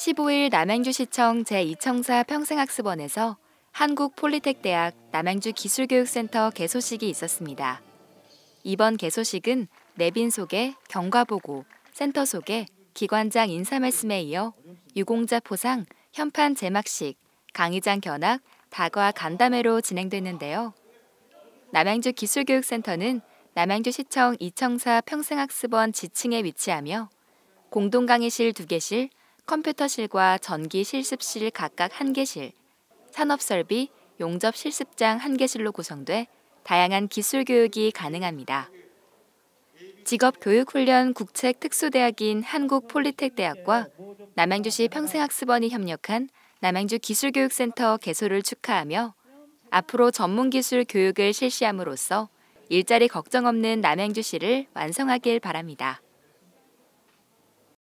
15일 남양주시청 제2청사 평생학습원에서 한국 폴리텍대학 남양주 기술교육센터 개소식이 있었습니다. 이번 개소식은 내빈 소개, 경과 보고, 센터 소개, 기관장 인사 말씀에 이어 유공자 포상, 현판 제막식, 강의장 견학, 다과 간담회로 진행됐는데요. 남양주 기술교육센터는 남양주시청 이청사 평생학습원 지층에 위치하며 공동강의실 두개실 컴퓨터실과 전기 실습실 각각 한 개실, 산업설비, 용접 실습장 한 개실로 구성돼 다양한 기술 교육이 가능합니다. 직업교육훈련 국책특수대학인 한국폴리텍대학과 남양주시 평생학습원이 협력한 남양주 기술교육센터 개소를 축하하며 앞으로 전문기술 교육을 실시함으로써 일자리 걱정 없는 남양주시를 완성하길 바랍니다.